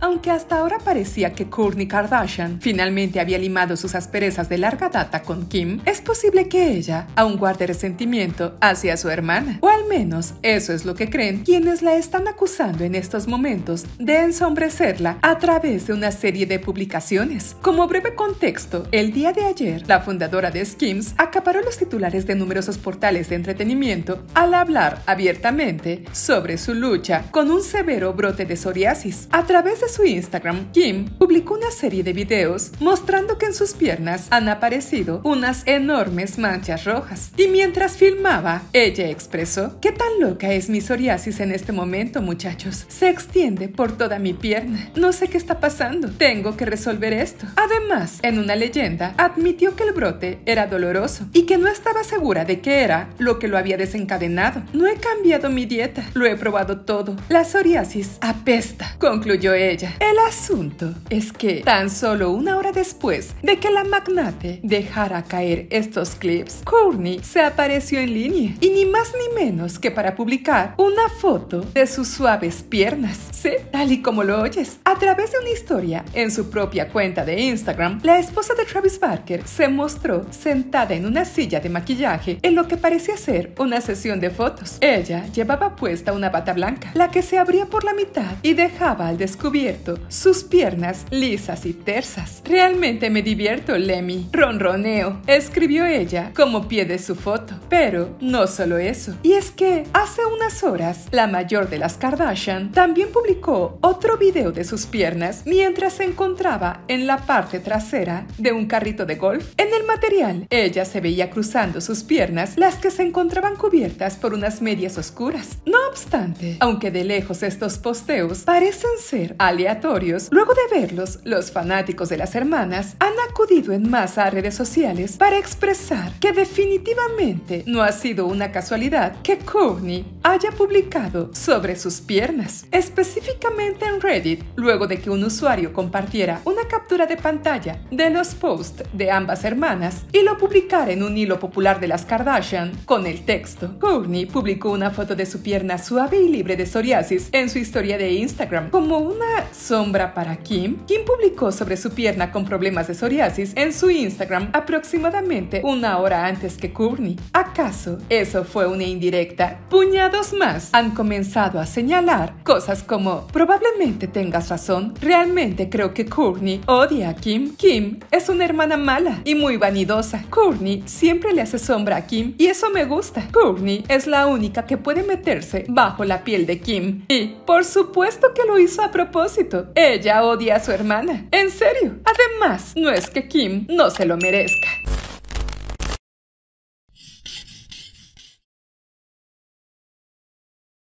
Aunque hasta ahora parecía que Kourtney Kardashian finalmente había limado sus asperezas de larga data con Kim, es posible que ella aún guarde resentimiento hacia su hermana. O al menos eso es lo que creen quienes la están acusando en estos momentos de ensombrecerla a través de una serie de publicaciones. Como breve contexto, el día de ayer, la fundadora de Skims acaparó los titulares de numerosos portales de entretenimiento al hablar abiertamente sobre su lucha con un severo brote de psoriasis. A través de su Instagram, Kim publicó una serie de videos mostrando que en sus piernas han aparecido unas enormes manchas rojas. Y mientras filmaba, ella expresó, ¿qué tan loca es mi psoriasis en este momento, muchachos? Se extiende por toda mi pierna. No sé qué está pasando. Tengo que resolver esto. Además, en una leyenda, admitió que el brote era doloroso y que no estaba segura de qué era lo que lo había desencadenado. No he cambiado mi dieta, lo he probado todo. La psoriasis apesta, concluyó ella. El asunto es que tan solo una hora después de que la magnate dejara caer estos clips, Courtney se apareció en línea y ni más ni menos que para publicar una foto de sus suaves piernas. Sí, tal y como lo oyes. A través de una historia en su propia cuenta de Instagram, la esposa de Travis Barker se mostró sentada en una silla de maquillaje en lo que parecía ser una sesión de fotos. Ella llevaba puesta una bata blanca, la que se abría por la mitad y dejaba al descubierto sus piernas lisas y tersas. Realmente me divierto, Lemmy. Ronroneo, escribió ella como pie de su foto. Pero no solo eso. Y es que hace unas horas, la mayor de las Kardashian también publicó otro video de sus piernas mientras se encontraba en la parte trasera de un carrito de golf. En el material, ella se veía cruzando sus piernas, las que se encontraban cubiertas por unas medias oscuras. No obstante, aunque de lejos estos posteos parecen ser algo aleatorios, luego de verlos, los fanáticos de las hermanas han acudido en masa a redes sociales para expresar que definitivamente no ha sido una casualidad que Courtney haya publicado sobre sus piernas, específicamente en Reddit, luego de que un usuario compartiera una captura de pantalla de los posts de ambas hermanas y lo publicara en un hilo popular de las Kardashian con el texto. Courtney publicó una foto de su pierna suave y libre de psoriasis en su historia de Instagram como una sombra para Kim. Kim publicó sobre su pierna con problemas de psoriasis en su Instagram aproximadamente una hora antes que Courtney. ¿Acaso eso fue una indirecta? Puñados más han comenzado a señalar cosas como probablemente tengas razón, realmente creo que Courtney odia a Kim. Kim es una hermana mala y muy vanidosa. Courtney siempre le hace sombra a Kim y eso me gusta. Courtney es la única que puede meterse bajo la piel de Kim y por supuesto que lo hizo a propósito. Ella odia a su hermana. En serio. Además, no es que Kim no se lo merezca.